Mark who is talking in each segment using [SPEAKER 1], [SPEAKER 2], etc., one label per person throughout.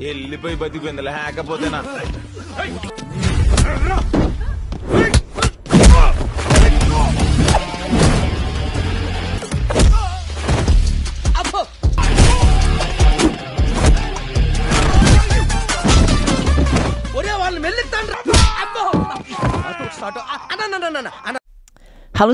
[SPEAKER 1] Halo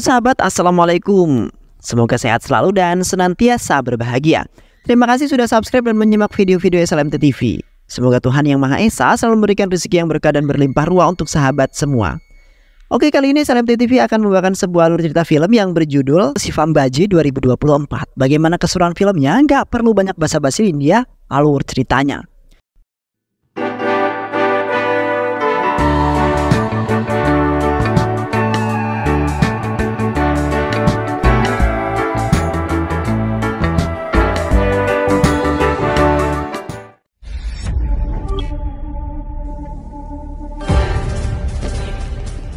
[SPEAKER 1] sahabat, Assalamualaikum. Semoga sehat selalu dan senantiasa berbahagia. Terima kasih sudah subscribe dan menyimak video-video SLMT TV. Semoga Tuhan Yang Maha Esa selalu memberikan rezeki yang berkah dan berlimpah ruah untuk sahabat semua. Oke, kali ini SLMT TV akan membawakan sebuah alur cerita film yang berjudul Sifam Baji 2024. Bagaimana keseruan filmnya? Nggak perlu banyak basa-basi dia, ya, alur ceritanya.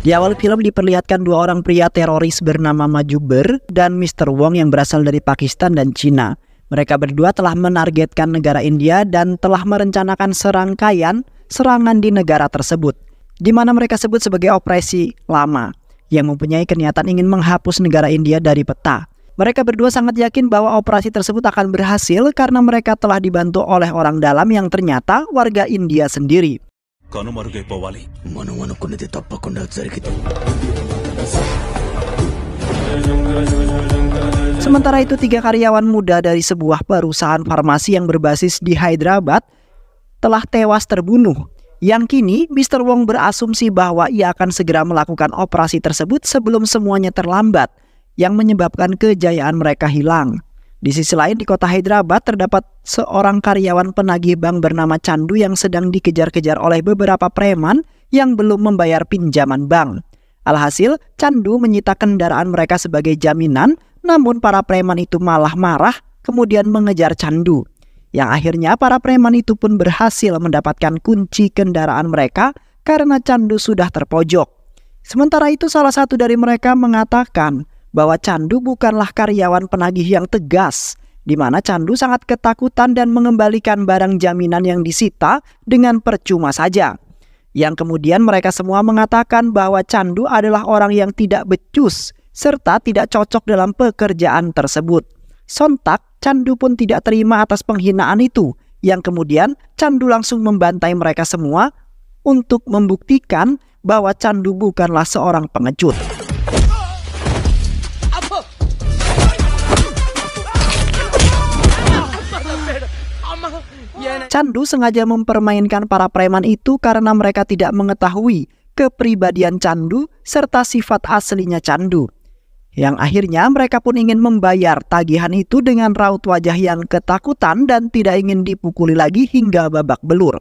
[SPEAKER 1] Di awal film diperlihatkan dua orang pria teroris bernama Majuber dan Mr. Wong yang berasal dari Pakistan dan Cina. Mereka berdua telah menargetkan negara India dan telah merencanakan serangkaian serangan di negara tersebut, di mana mereka sebut sebagai operasi lama yang mempunyai kenyataan ingin menghapus negara India dari peta. Mereka berdua sangat yakin bahwa operasi tersebut akan berhasil karena mereka telah dibantu oleh orang dalam yang ternyata warga India sendiri. కనుమరుగైపోవాలి మనం అనుకున్నది తప్పకుండా జరిగింది Sementara itu, tiga karyawan muda dari sebuah perusahaan farmasi yang berbasis di Hyderabad telah tewas terbunuh. Yang kini, Mr. Wong berasumsi bahwa ia akan segera melakukan operasi tersebut sebelum semuanya terlambat, yang menyebabkan kejayaan mereka hilang. Di sisi lain, di kota Hyderabad terdapat seorang karyawan penagih bank bernama Candu yang sedang dikejar-kejar oleh beberapa preman yang belum membayar pinjaman bank. Alhasil, Candu menyita kendaraan mereka sebagai jaminan, namun para preman itu malah marah kemudian mengejar Candu. Yang akhirnya para preman itu pun berhasil mendapatkan kunci kendaraan mereka karena Candu sudah terpojok. Sementara itu salah satu dari mereka mengatakan bahwa candu bukanlah karyawan penagih yang tegas, di mana candu sangat ketakutan dan mengembalikan barang jaminan yang disita dengan percuma saja. Yang kemudian mereka semua mengatakan bahwa candu adalah orang yang tidak becus serta tidak cocok dalam pekerjaan tersebut. Sontak, candu pun tidak terima atas penghinaan itu, yang kemudian candu langsung membantai mereka semua untuk membuktikan bahwa candu bukanlah seorang pengecut. Candu sengaja mempermainkan para preman itu karena mereka tidak mengetahui kepribadian Candu serta sifat aslinya Candu. Yang akhirnya mereka pun ingin membayar tagihan itu dengan raut wajah yang ketakutan dan tidak ingin dipukuli lagi hingga babak belur.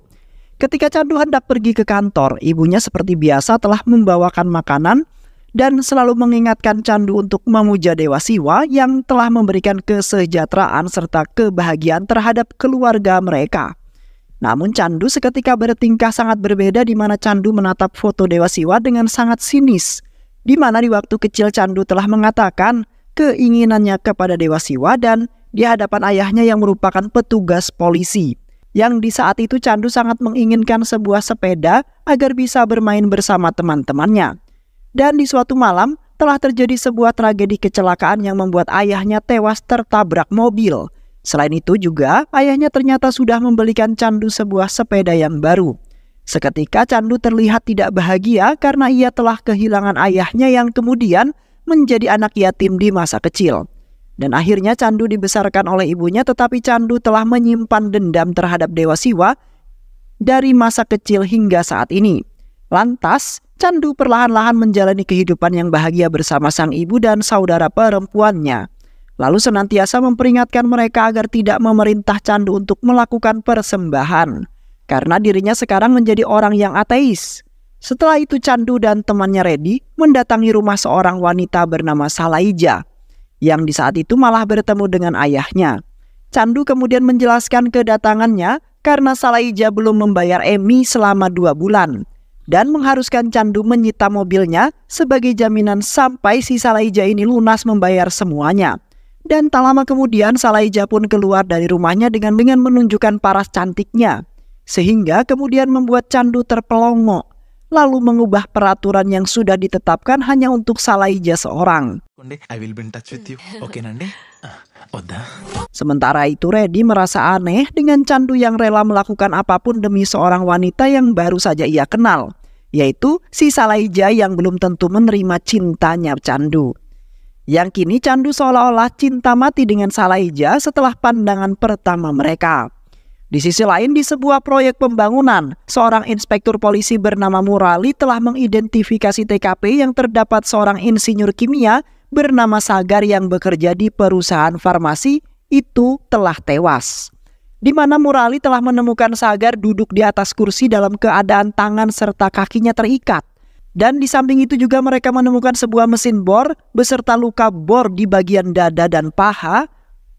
[SPEAKER 1] Ketika Candu hendak pergi ke kantor, ibunya seperti biasa telah membawakan makanan dan selalu mengingatkan Candu untuk memuja Dewa Siwa yang telah memberikan kesejahteraan serta kebahagiaan terhadap keluarga mereka. Namun Candu seketika bertingkah sangat berbeda di mana Candu menatap foto Dewa Siwa dengan sangat sinis. Di mana di waktu kecil Candu telah mengatakan keinginannya kepada Dewa Siwa dan di hadapan ayahnya yang merupakan petugas polisi. Yang di saat itu Candu sangat menginginkan sebuah sepeda agar bisa bermain bersama teman-temannya. Dan di suatu malam telah terjadi sebuah tragedi kecelakaan yang membuat ayahnya tewas tertabrak mobil. Selain itu juga, ayahnya ternyata sudah membelikan Candu sebuah sepeda yang baru. Seketika Candu terlihat tidak bahagia karena ia telah kehilangan ayahnya yang kemudian menjadi anak yatim di masa kecil. Dan akhirnya Candu dibesarkan oleh ibunya tetapi Candu telah menyimpan dendam terhadap Dewa Siwa dari masa kecil hingga saat ini. Lantas, Candu perlahan-lahan menjalani kehidupan yang bahagia bersama sang ibu dan saudara perempuannya lalu senantiasa memperingatkan mereka agar tidak memerintah candu untuk melakukan persembahan, karena dirinya sekarang menjadi orang yang ateis. Setelah itu Candu dan temannya Reddy mendatangi rumah seorang wanita bernama Salaija, yang di saat itu malah bertemu dengan ayahnya. Candu kemudian menjelaskan kedatangannya karena Salaija belum membayar Emi selama dua bulan dan mengharuskan Candu menyita mobilnya sebagai jaminan sampai si Salaija ini lunas membayar semuanya. Dan tak lama kemudian Salaija pun keluar dari rumahnya dengan dengan menunjukkan paras cantiknya. Sehingga kemudian membuat Candu terpelongo. Lalu mengubah peraturan yang sudah ditetapkan hanya untuk Salaija seorang. Ah, Sementara itu Reddy merasa aneh dengan Candu yang rela melakukan apapun demi seorang wanita yang baru saja ia kenal. Yaitu si Salaija yang belum tentu menerima cintanya Candu yang kini candu seolah-olah cinta mati dengan Salaija setelah pandangan pertama mereka. Di sisi lain, di sebuah proyek pembangunan, seorang inspektur polisi bernama Murali telah mengidentifikasi TKP yang terdapat seorang insinyur kimia bernama Sagar yang bekerja di perusahaan farmasi itu telah tewas. Di mana Murali telah menemukan Sagar duduk di atas kursi dalam keadaan tangan serta kakinya terikat. Dan di samping itu juga mereka menemukan sebuah mesin bor beserta luka bor di bagian dada dan paha.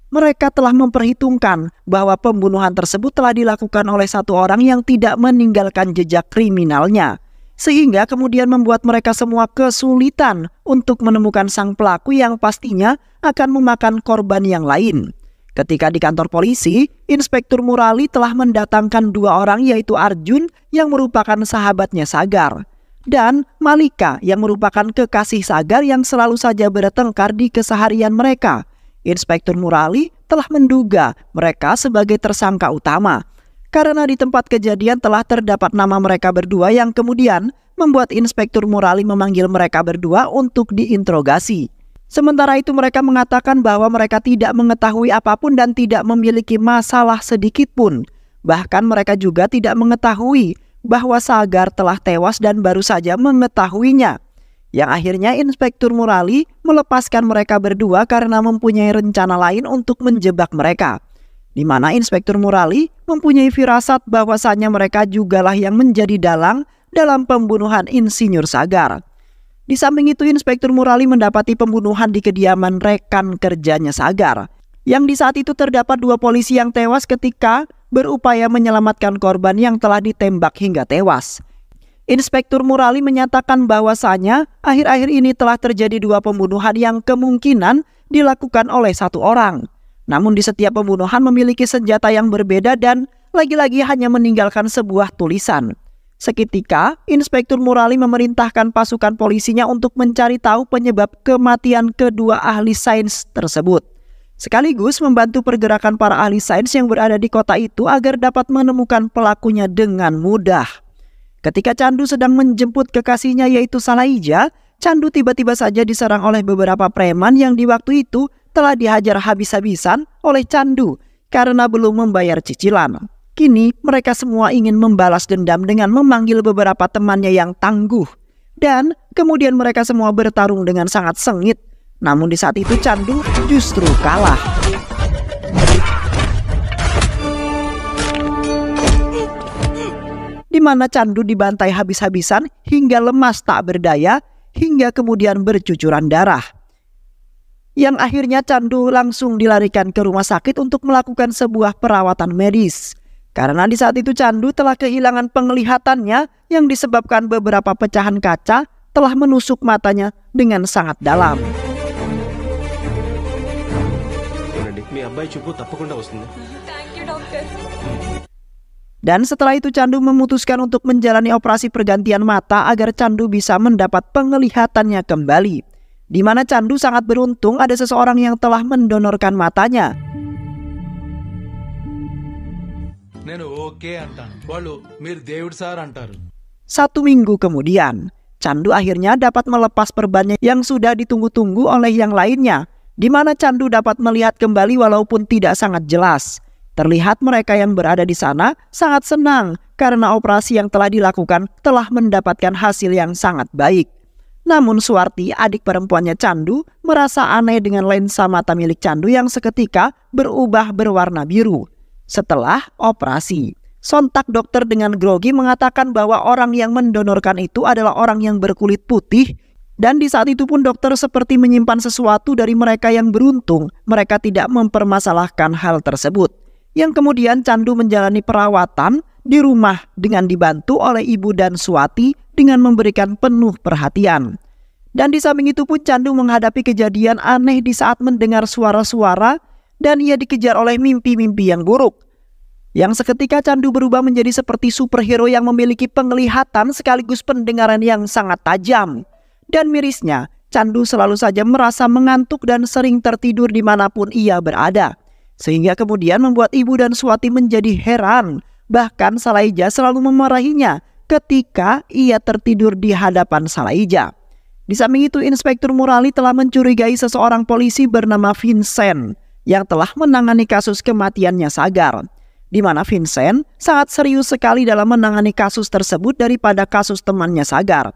[SPEAKER 1] Mereka telah memperhitungkan bahwa pembunuhan tersebut telah dilakukan oleh satu orang yang tidak meninggalkan jejak kriminalnya. Sehingga kemudian membuat mereka semua kesulitan untuk menemukan sang pelaku yang pastinya akan memakan korban yang lain. Ketika di kantor polisi, Inspektur Murali telah mendatangkan dua orang yaitu Arjun yang merupakan sahabatnya Sagar dan Malika yang merupakan kekasih Sagar yang selalu saja bertengkar di keseharian mereka. Inspektur Murali telah menduga mereka sebagai tersangka utama. Karena di tempat kejadian telah terdapat nama mereka berdua yang kemudian membuat Inspektur Murali memanggil mereka berdua untuk diinterogasi. Sementara itu mereka mengatakan bahwa mereka tidak mengetahui apapun dan tidak memiliki masalah sedikit pun. Bahkan mereka juga tidak mengetahui bahwa Sagar telah tewas dan baru saja mengetahuinya. Yang akhirnya Inspektur Murali melepaskan mereka berdua karena mempunyai rencana lain untuk menjebak mereka. Di mana Inspektur Murali mempunyai firasat bahwasannya mereka jugalah yang menjadi dalang dalam pembunuhan Insinyur Sagar. Di samping itu Inspektur Murali mendapati pembunuhan di kediaman rekan kerjanya Sagar yang di saat itu terdapat dua polisi yang tewas ketika berupaya menyelamatkan korban yang telah ditembak hingga tewas. Inspektur Murali menyatakan bahwasanya akhir-akhir ini telah terjadi dua pembunuhan yang kemungkinan dilakukan oleh satu orang. Namun di setiap pembunuhan memiliki senjata yang berbeda dan lagi-lagi hanya meninggalkan sebuah tulisan. Seketika, Inspektur Murali memerintahkan pasukan polisinya untuk mencari tahu penyebab kematian kedua ahli sains tersebut sekaligus membantu pergerakan para ahli sains yang berada di kota itu agar dapat menemukan pelakunya dengan mudah. Ketika Candu sedang menjemput kekasihnya yaitu Salaija, Candu tiba-tiba saja diserang oleh beberapa preman yang di waktu itu telah dihajar habis-habisan oleh Candu karena belum membayar cicilan. Kini mereka semua ingin membalas dendam dengan memanggil beberapa temannya yang tangguh. Dan kemudian mereka semua bertarung dengan sangat sengit namun di saat itu Candu justru kalah. Di mana Candu dibantai habis-habisan hingga lemas tak berdaya hingga kemudian bercucuran darah. Yang akhirnya Candu langsung dilarikan ke rumah sakit untuk melakukan sebuah perawatan medis. Karena di saat itu Candu telah kehilangan penglihatannya yang disebabkan beberapa pecahan kaca telah menusuk matanya dengan sangat dalam. Dan setelah itu Candu memutuskan untuk menjalani operasi pergantian mata agar Candu bisa mendapat penglihatannya kembali. Di mana Candu sangat beruntung ada seseorang yang telah mendonorkan matanya. Satu minggu kemudian, Candu akhirnya dapat melepas perbannya yang sudah ditunggu-tunggu oleh yang lainnya di mana candu dapat melihat kembali walaupun tidak sangat jelas. Terlihat mereka yang berada di sana sangat senang karena operasi yang telah dilakukan telah mendapatkan hasil yang sangat baik. Namun Suwarti, adik perempuannya Candu, merasa aneh dengan lensa mata milik Candu yang seketika berubah berwarna biru. Setelah operasi, sontak dokter dengan grogi mengatakan bahwa orang yang mendonorkan itu adalah orang yang berkulit putih dan di saat itu pun dokter seperti menyimpan sesuatu dari mereka yang beruntung, mereka tidak mempermasalahkan hal tersebut. Yang kemudian candu menjalani perawatan di rumah dengan dibantu oleh ibu dan suati dengan memberikan penuh perhatian. Dan di samping itu pun Candu menghadapi kejadian aneh di saat mendengar suara-suara dan ia dikejar oleh mimpi-mimpi yang buruk. Yang seketika Candu berubah menjadi seperti superhero yang memiliki penglihatan sekaligus pendengaran yang sangat tajam. Dan mirisnya, Candu selalu saja merasa mengantuk dan sering tertidur dimanapun ia berada. Sehingga kemudian membuat ibu dan Swati menjadi heran. Bahkan Salaija selalu memarahinya ketika ia tertidur di hadapan Salaija. Di samping itu, Inspektur Murali telah mencurigai seseorang polisi bernama Vincent yang telah menangani kasus kematiannya Sagar. Di mana Vincent sangat serius sekali dalam menangani kasus tersebut daripada kasus temannya Sagar.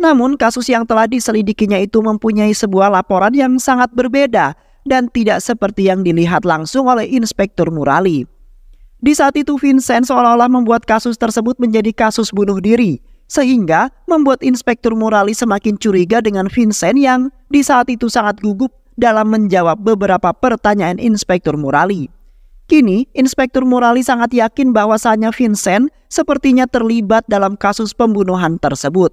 [SPEAKER 1] Namun kasus yang telah diselidikinya itu mempunyai sebuah laporan yang sangat berbeda dan tidak seperti yang dilihat langsung oleh Inspektur Murali. Di saat itu Vincent seolah-olah membuat kasus tersebut menjadi kasus bunuh diri sehingga membuat Inspektur Murali semakin curiga dengan Vincent yang di saat itu sangat gugup dalam menjawab beberapa pertanyaan Inspektur Murali. Kini, Inspektur Murali sangat yakin bahwasannya Vincent sepertinya terlibat dalam kasus pembunuhan tersebut.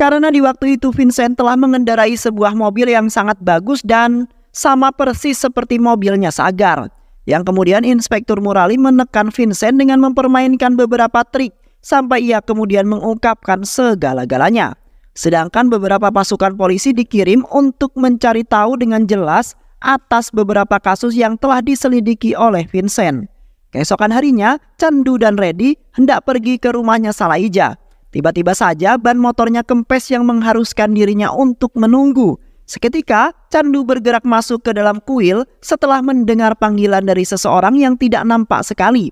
[SPEAKER 1] Karena di waktu itu Vincent telah mengendarai sebuah mobil yang sangat bagus dan sama persis seperti mobilnya Sagar. Yang kemudian Inspektur Murali menekan Vincent dengan mempermainkan beberapa trik sampai ia kemudian mengungkapkan segala-galanya. Sedangkan beberapa pasukan polisi dikirim untuk mencari tahu dengan jelas atas beberapa kasus yang telah diselidiki oleh Vincent. Keesokan harinya, Candu dan Reddy hendak pergi ke rumahnya Salaija. Tiba-tiba saja ban motornya kempes yang mengharuskan dirinya untuk menunggu. Seketika, Candu bergerak masuk ke dalam kuil setelah mendengar panggilan dari seseorang yang tidak nampak sekali.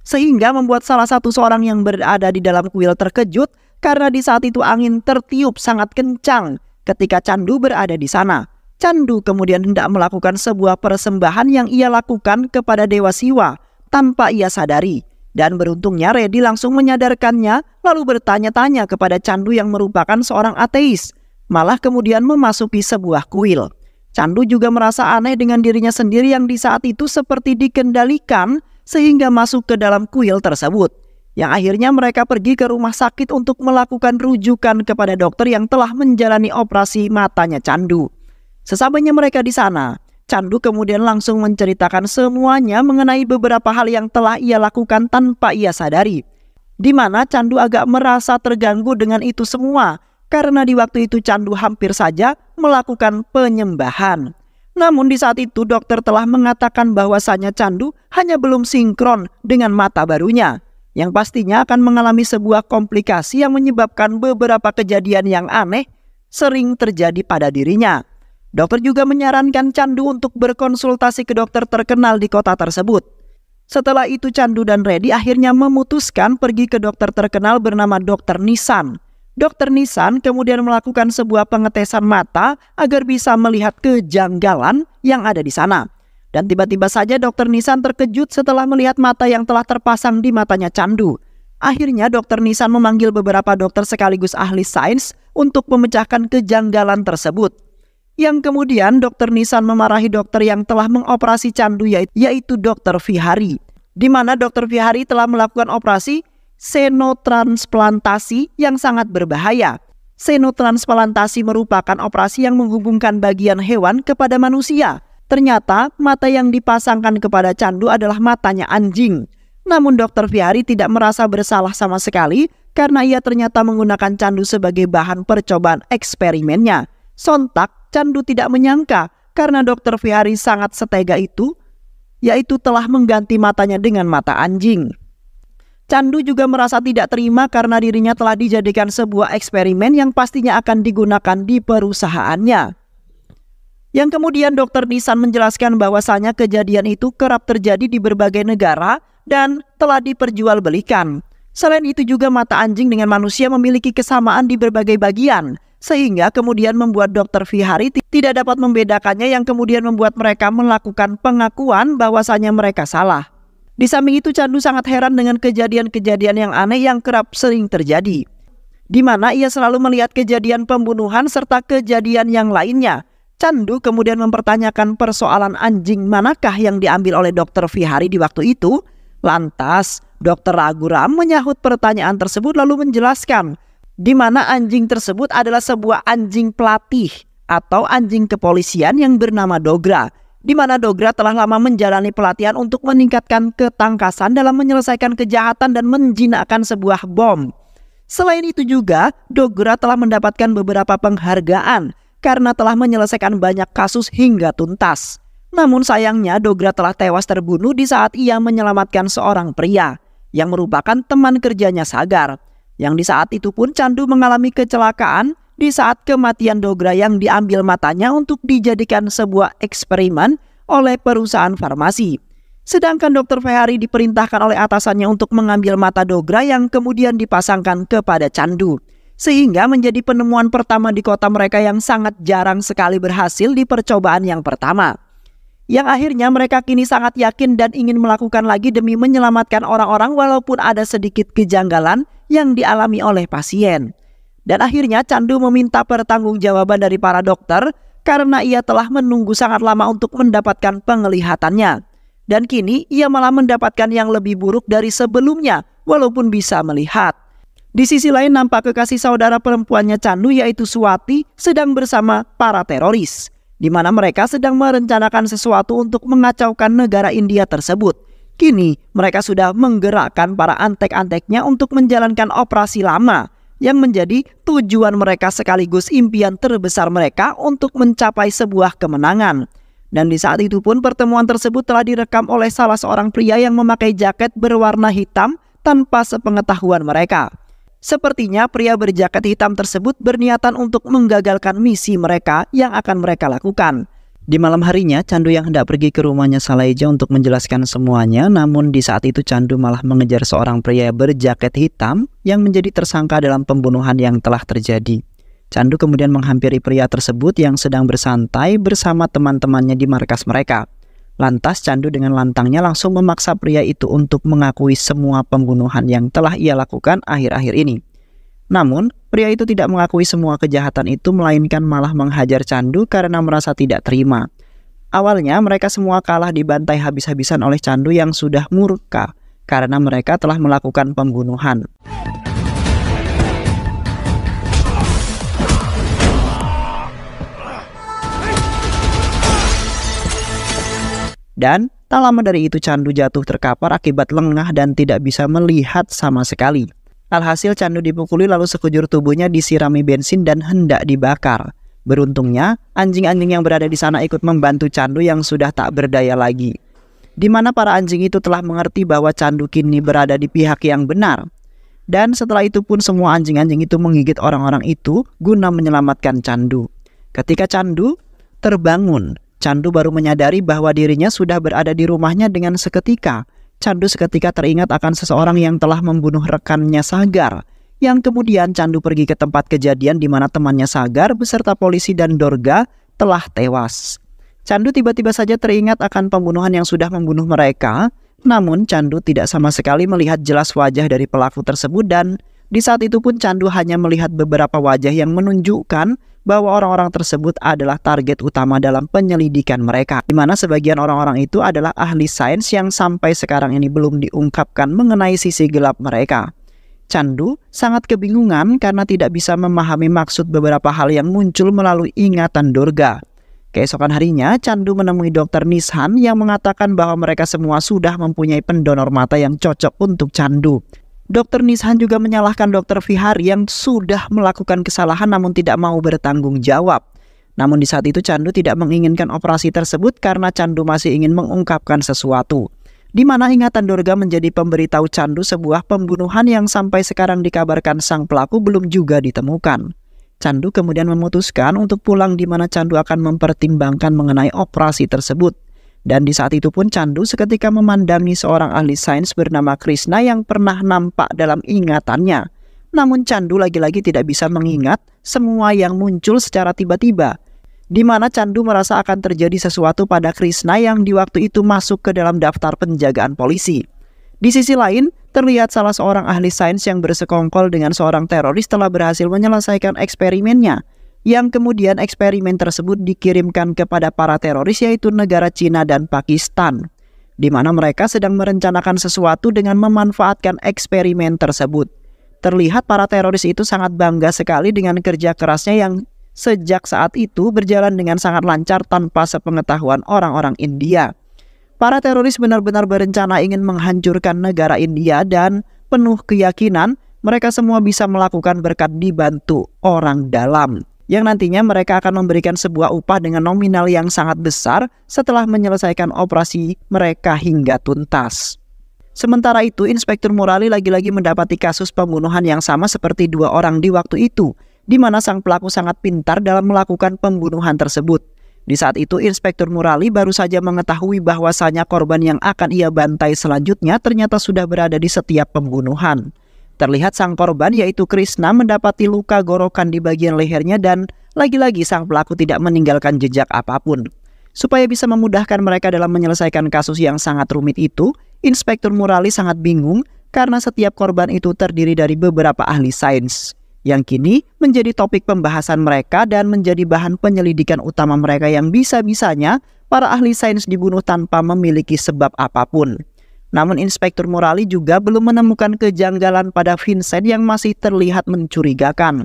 [SPEAKER 1] Sehingga membuat salah satu seorang yang berada di dalam kuil terkejut karena di saat itu angin tertiup sangat kencang ketika Candu berada di sana. Candu kemudian hendak melakukan sebuah persembahan yang ia lakukan kepada Dewa Siwa tanpa ia sadari. Dan beruntungnya Reddy langsung menyadarkannya lalu bertanya-tanya kepada Candu yang merupakan seorang ateis. Malah kemudian memasuki sebuah kuil. Candu juga merasa aneh dengan dirinya sendiri yang di saat itu seperti dikendalikan sehingga masuk ke dalam kuil tersebut. Yang akhirnya mereka pergi ke rumah sakit untuk melakukan rujukan kepada dokter yang telah menjalani operasi matanya Candu. Sesampainya mereka di sana, Candu kemudian langsung menceritakan semuanya mengenai beberapa hal yang telah ia lakukan tanpa ia sadari. Di mana Candu agak merasa terganggu dengan itu semua karena di waktu itu Candu hampir saja melakukan penyembahan. Namun di saat itu dokter telah mengatakan bahwasannya Candu hanya belum sinkron dengan mata barunya. Yang pastinya akan mengalami sebuah komplikasi yang menyebabkan beberapa kejadian yang aneh sering terjadi pada dirinya. Dokter juga menyarankan Candu untuk berkonsultasi ke dokter terkenal di kota tersebut. Setelah itu Candu dan Reddy akhirnya memutuskan pergi ke dokter terkenal bernama Dokter Nisan. Dokter Nisan kemudian melakukan sebuah pengetesan mata agar bisa melihat kejanggalan yang ada di sana. Dan tiba-tiba saja Dokter Nisan terkejut setelah melihat mata yang telah terpasang di matanya Candu. Akhirnya dokter Nisan memanggil beberapa dokter sekaligus ahli sains untuk memecahkan kejanggalan tersebut. Yang kemudian dokter Nisan memarahi dokter yang telah mengoperasi candu yaitu dokter Vihari. Di mana dokter Vihari telah melakukan operasi senotransplantasi yang sangat berbahaya. Senotransplantasi merupakan operasi yang menghubungkan bagian hewan kepada manusia. Ternyata mata yang dipasangkan kepada candu adalah matanya anjing. Namun dokter Vihari tidak merasa bersalah sama sekali karena ia ternyata menggunakan candu sebagai bahan percobaan eksperimennya. Sontak Candu tidak menyangka karena dokter Vihari sangat setega itu, yaitu telah mengganti matanya dengan mata anjing. Candu juga merasa tidak terima karena dirinya telah dijadikan sebuah eksperimen yang pastinya akan digunakan di perusahaannya. Yang kemudian dokter Nisan menjelaskan bahwasanya kejadian itu kerap terjadi di berbagai negara dan telah diperjualbelikan. Selain itu juga mata anjing dengan manusia memiliki kesamaan di berbagai bagian, sehingga kemudian membuat Dr. Vihari tidak dapat membedakannya yang kemudian membuat mereka melakukan pengakuan bahwasanya mereka salah. Di samping itu Candu sangat heran dengan kejadian-kejadian yang aneh yang kerap sering terjadi. Di mana ia selalu melihat kejadian pembunuhan serta kejadian yang lainnya. Candu kemudian mempertanyakan persoalan anjing manakah yang diambil oleh Dr. Vihari di waktu itu. Lantas, Dr. Raguram menyahut pertanyaan tersebut lalu menjelaskan di mana anjing tersebut adalah sebuah anjing pelatih atau anjing kepolisian yang bernama Dogra, di mana Dogra telah lama menjalani pelatihan untuk meningkatkan ketangkasan dalam menyelesaikan kejahatan dan menjinakkan sebuah bom. Selain itu juga, Dogra telah mendapatkan beberapa penghargaan karena telah menyelesaikan banyak kasus hingga tuntas. Namun sayangnya Dogra telah tewas terbunuh di saat ia menyelamatkan seorang pria yang merupakan teman kerjanya Sagar yang di saat itu pun Candu mengalami kecelakaan di saat kematian Dogra yang diambil matanya untuk dijadikan sebuah eksperimen oleh perusahaan farmasi. Sedangkan dokter Fehari diperintahkan oleh atasannya untuk mengambil mata Dogra yang kemudian dipasangkan kepada Candu. Sehingga menjadi penemuan pertama di kota mereka yang sangat jarang sekali berhasil di percobaan yang pertama. Yang akhirnya mereka kini sangat yakin dan ingin melakukan lagi demi menyelamatkan orang-orang walaupun ada sedikit kejanggalan yang dialami oleh pasien. Dan akhirnya Candu meminta pertanggungjawaban dari para dokter karena ia telah menunggu sangat lama untuk mendapatkan penglihatannya. Dan kini ia malah mendapatkan yang lebih buruk dari sebelumnya walaupun bisa melihat. Di sisi lain nampak kekasih saudara perempuannya Candu yaitu Suwati sedang bersama para teroris. Di mana mereka sedang merencanakan sesuatu untuk mengacaukan negara India tersebut. Kini, mereka sudah menggerakkan para antek-anteknya untuk menjalankan operasi lama yang menjadi tujuan mereka sekaligus impian terbesar mereka untuk mencapai sebuah kemenangan. Dan di saat itu pun pertemuan tersebut telah direkam oleh salah seorang pria yang memakai jaket berwarna hitam tanpa sepengetahuan mereka. Sepertinya pria berjaket hitam tersebut berniatan untuk menggagalkan misi mereka yang akan mereka lakukan. Di malam harinya, Candu yang hendak pergi ke rumahnya Salaija untuk menjelaskan semuanya, namun di saat itu Candu malah mengejar seorang pria berjaket hitam yang menjadi tersangka dalam pembunuhan yang telah terjadi. Candu kemudian menghampiri pria tersebut yang sedang bersantai bersama teman-temannya di markas mereka. Lantas Candu dengan lantangnya langsung memaksa pria itu untuk mengakui semua pembunuhan yang telah ia lakukan akhir-akhir ini. Namun, pria itu tidak mengakui semua kejahatan itu melainkan malah menghajar Candu karena merasa tidak terima. Awalnya mereka semua kalah dibantai habis-habisan oleh Candu yang sudah murka karena mereka telah melakukan pembunuhan. Dan tak lama dari itu Candu jatuh terkapar akibat lengah dan tidak bisa melihat sama sekali. Alhasil Candu dipukuli lalu sekujur tubuhnya disirami bensin dan hendak dibakar. Beruntungnya, anjing-anjing yang berada di sana ikut membantu Candu yang sudah tak berdaya lagi. Di mana para anjing itu telah mengerti bahwa Candu kini berada di pihak yang benar. Dan setelah itu pun semua anjing-anjing itu menggigit orang-orang itu guna menyelamatkan Candu. Ketika Candu terbangun, Candu baru menyadari bahwa dirinya sudah berada di rumahnya dengan seketika Candu seketika teringat akan seseorang yang telah membunuh rekannya Sagar, yang kemudian Candu pergi ke tempat kejadian di mana temannya Sagar beserta polisi dan Dorga telah tewas. Candu tiba-tiba saja teringat akan pembunuhan yang sudah membunuh mereka, namun Candu tidak sama sekali melihat jelas wajah dari pelaku tersebut dan di saat itu pun Candu hanya melihat beberapa wajah yang menunjukkan bahwa orang-orang tersebut adalah target utama dalam penyelidikan mereka, di mana sebagian orang-orang itu adalah ahli sains yang sampai sekarang ini belum diungkapkan mengenai sisi gelap mereka. Candu sangat kebingungan karena tidak bisa memahami maksud beberapa hal yang muncul melalui ingatan Durga. Keesokan harinya, Candu menemui dokter Nishan yang mengatakan bahwa mereka semua sudah mempunyai pendonor mata yang cocok untuk Candu. Dokter Nishan juga menyalahkan Dokter Vihar yang sudah melakukan kesalahan namun tidak mau bertanggung jawab. Namun di saat itu Candu tidak menginginkan operasi tersebut karena Candu masih ingin mengungkapkan sesuatu. Di mana ingatan Durga menjadi pemberitahu Candu sebuah pembunuhan yang sampai sekarang dikabarkan sang pelaku belum juga ditemukan. Candu kemudian memutuskan untuk pulang di mana Candu akan mempertimbangkan mengenai operasi tersebut. Dan di saat itu pun Candu seketika memandangi seorang ahli sains bernama Krishna yang pernah nampak dalam ingatannya. Namun Candu lagi-lagi tidak bisa mengingat semua yang muncul secara tiba-tiba. Di mana Candu merasa akan terjadi sesuatu pada Krishna yang di waktu itu masuk ke dalam daftar penjagaan polisi. Di sisi lain, terlihat salah seorang ahli sains yang bersekongkol dengan seorang teroris telah berhasil menyelesaikan eksperimennya yang kemudian eksperimen tersebut dikirimkan kepada para teroris yaitu negara Cina dan Pakistan, di mana mereka sedang merencanakan sesuatu dengan memanfaatkan eksperimen tersebut. Terlihat para teroris itu sangat bangga sekali dengan kerja kerasnya yang sejak saat itu berjalan dengan sangat lancar tanpa sepengetahuan orang-orang India. Para teroris benar-benar berencana ingin menghancurkan negara India dan penuh keyakinan mereka semua bisa melakukan berkat dibantu orang dalam yang nantinya mereka akan memberikan sebuah upah dengan nominal yang sangat besar setelah menyelesaikan operasi mereka hingga tuntas. Sementara itu, Inspektur Murali lagi-lagi mendapati kasus pembunuhan yang sama seperti dua orang di waktu itu, di mana sang pelaku sangat pintar dalam melakukan pembunuhan tersebut. Di saat itu, Inspektur Murali baru saja mengetahui bahwasanya korban yang akan ia bantai selanjutnya ternyata sudah berada di setiap pembunuhan. Terlihat sang korban yaitu Krisna mendapati luka gorokan di bagian lehernya dan lagi-lagi sang pelaku tidak meninggalkan jejak apapun. Supaya bisa memudahkan mereka dalam menyelesaikan kasus yang sangat rumit itu, Inspektur Murali sangat bingung karena setiap korban itu terdiri dari beberapa ahli sains yang kini menjadi topik pembahasan mereka dan menjadi bahan penyelidikan utama mereka yang bisa-bisanya para ahli sains dibunuh tanpa memiliki sebab apapun. Namun Inspektur Morali juga belum menemukan kejanggalan pada Vincent yang masih terlihat mencurigakan.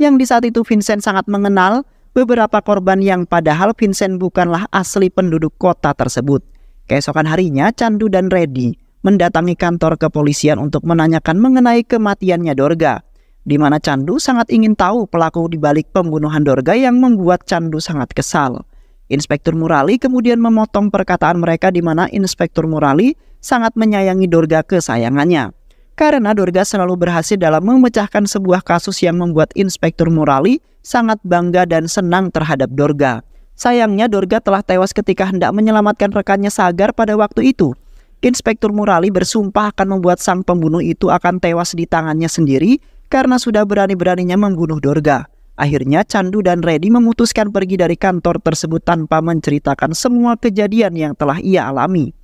[SPEAKER 1] Yang di saat itu Vincent sangat mengenal beberapa korban yang padahal Vincent bukanlah asli penduduk kota tersebut. Keesokan harinya Candu dan Reddy mendatangi kantor kepolisian untuk menanyakan mengenai kematiannya Dorga. Di mana Candu sangat ingin tahu pelaku dibalik pembunuhan Dorga yang membuat Candu sangat kesal. Inspektur Murali kemudian memotong perkataan mereka di mana Inspektur Murali sangat menyayangi Dorga kesayangannya. Karena Dorga selalu berhasil dalam memecahkan sebuah kasus yang membuat Inspektur Murali sangat bangga dan senang terhadap Dorga. Sayangnya Dorga telah tewas ketika hendak menyelamatkan rekannya Sagar pada waktu itu. Inspektur Murali bersumpah akan membuat sang pembunuh itu akan tewas di tangannya sendiri karena sudah berani-beraninya membunuh Dorga. Akhirnya Candu dan Reddy memutuskan pergi dari kantor tersebut tanpa menceritakan semua kejadian yang telah ia alami.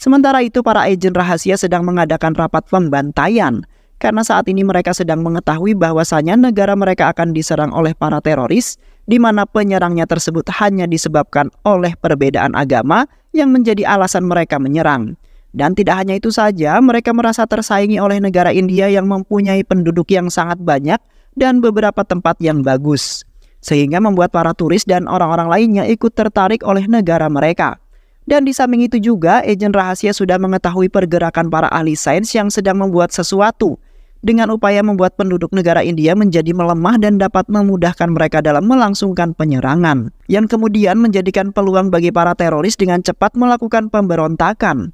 [SPEAKER 1] Sementara itu para agen rahasia sedang mengadakan rapat pembantaian karena saat ini mereka sedang mengetahui bahwasanya negara mereka akan diserang oleh para teroris di mana penyerangnya tersebut hanya disebabkan oleh perbedaan agama yang menjadi alasan mereka menyerang. Dan tidak hanya itu saja, mereka merasa tersaingi oleh negara India yang mempunyai penduduk yang sangat banyak dan beberapa tempat yang bagus, sehingga membuat para turis dan orang-orang lainnya ikut tertarik oleh negara mereka. Dan di samping itu juga, agen rahasia sudah mengetahui pergerakan para ahli sains yang sedang membuat sesuatu dengan upaya membuat penduduk negara India menjadi melemah dan dapat memudahkan mereka dalam melangsungkan penyerangan, yang kemudian menjadikan peluang bagi para teroris dengan cepat melakukan pemberontakan.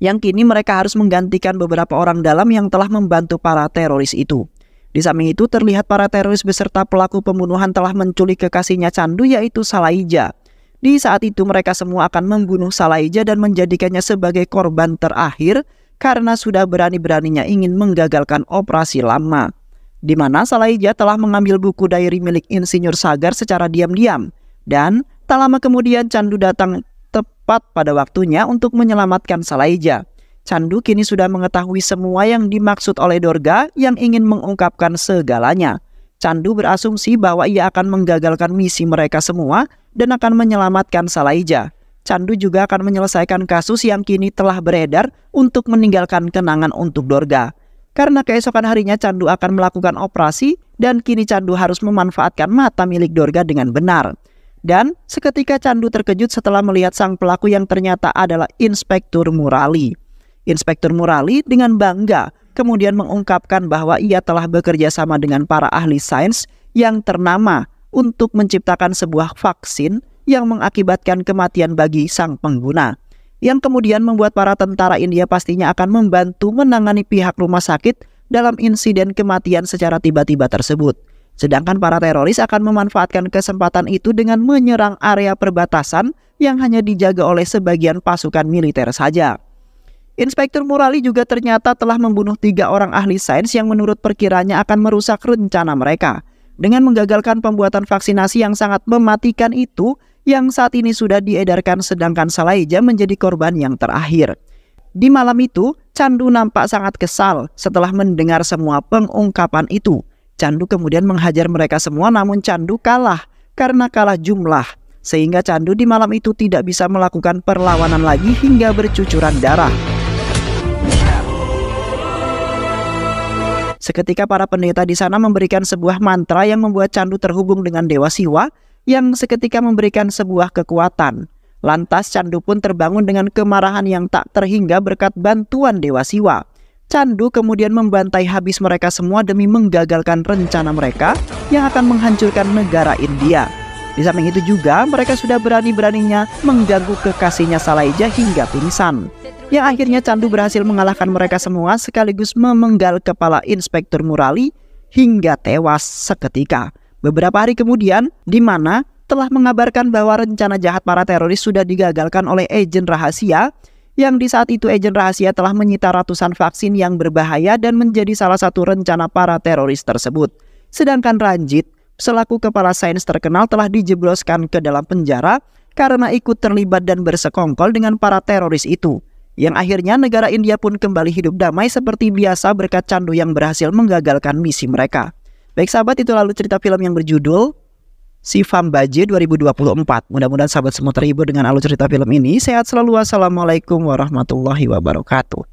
[SPEAKER 1] Yang kini mereka harus menggantikan beberapa orang dalam yang telah membantu para teroris itu. Di samping itu terlihat para teroris beserta pelaku pembunuhan telah menculik kekasihnya Candu yaitu Salaija. Di saat itu mereka semua akan membunuh Salaija dan menjadikannya sebagai korban terakhir karena sudah berani-beraninya ingin menggagalkan operasi lama. Di mana Salaija telah mengambil buku diary milik Insinyur Sagar secara diam-diam. Dan tak lama kemudian Candu datang tepat pada waktunya untuk menyelamatkan Salaija. Candu kini sudah mengetahui semua yang dimaksud oleh Dorga yang ingin mengungkapkan segalanya. Candu berasumsi bahwa ia akan menggagalkan misi mereka semua dan akan menyelamatkan Salaija. Candu juga akan menyelesaikan kasus yang kini telah beredar untuk meninggalkan kenangan untuk Dorga. Karena keesokan harinya Candu akan melakukan operasi dan kini Candu harus memanfaatkan mata milik Dorga dengan benar. Dan seketika Candu terkejut setelah melihat sang pelaku yang ternyata adalah Inspektur Murali. Inspektur Murali dengan bangga kemudian mengungkapkan bahwa ia telah bekerja sama dengan para ahli sains yang ternama untuk menciptakan sebuah vaksin yang mengakibatkan kematian bagi sang pengguna. Yang kemudian membuat para tentara India pastinya akan membantu menangani pihak rumah sakit dalam insiden kematian secara tiba-tiba tersebut. Sedangkan para teroris akan memanfaatkan kesempatan itu dengan menyerang area perbatasan yang hanya dijaga oleh sebagian pasukan militer saja. Inspektur Murali juga ternyata telah membunuh tiga orang ahli sains yang menurut perkiranya akan merusak rencana mereka. Dengan menggagalkan pembuatan vaksinasi yang sangat mematikan itu, yang saat ini sudah diedarkan sedangkan Salaija menjadi korban yang terakhir. Di malam itu, Candu nampak sangat kesal setelah mendengar semua pengungkapan itu. Candu kemudian menghajar mereka semua namun Candu kalah karena kalah jumlah. Sehingga Candu di malam itu tidak bisa melakukan perlawanan lagi hingga bercucuran darah. Seketika para pendeta di sana memberikan sebuah mantra yang membuat Candu terhubung dengan Dewa Siwa yang seketika memberikan sebuah kekuatan. Lantas Candu pun terbangun dengan kemarahan yang tak terhingga berkat bantuan Dewa Siwa. Candu kemudian membantai habis mereka semua demi menggagalkan rencana mereka yang akan menghancurkan negara India. Di samping itu juga mereka sudah berani-beraninya mengganggu kekasihnya Salaija hingga pingsan. Yang akhirnya Candu berhasil mengalahkan mereka semua sekaligus memenggal kepala Inspektur Murali hingga tewas seketika. Beberapa hari kemudian, di mana telah mengabarkan bahwa rencana jahat para teroris sudah digagalkan oleh agen rahasia yang di saat itu agen rahasia telah menyita ratusan vaksin yang berbahaya dan menjadi salah satu rencana para teroris tersebut. Sedangkan Ranjit selaku kepala sains terkenal telah dijebloskan ke dalam penjara karena ikut terlibat dan bersekongkol dengan para teroris itu. Yang akhirnya negara India pun kembali hidup damai seperti biasa berkat candu yang berhasil menggagalkan misi mereka. Baik sahabat itu lalu cerita film yang berjudul Sifam Baje 2024. Mudah-mudahan sahabat semua terhibur dengan alur cerita film ini. Sehat selalu. Wassalamualaikum warahmatullahi wabarakatuh.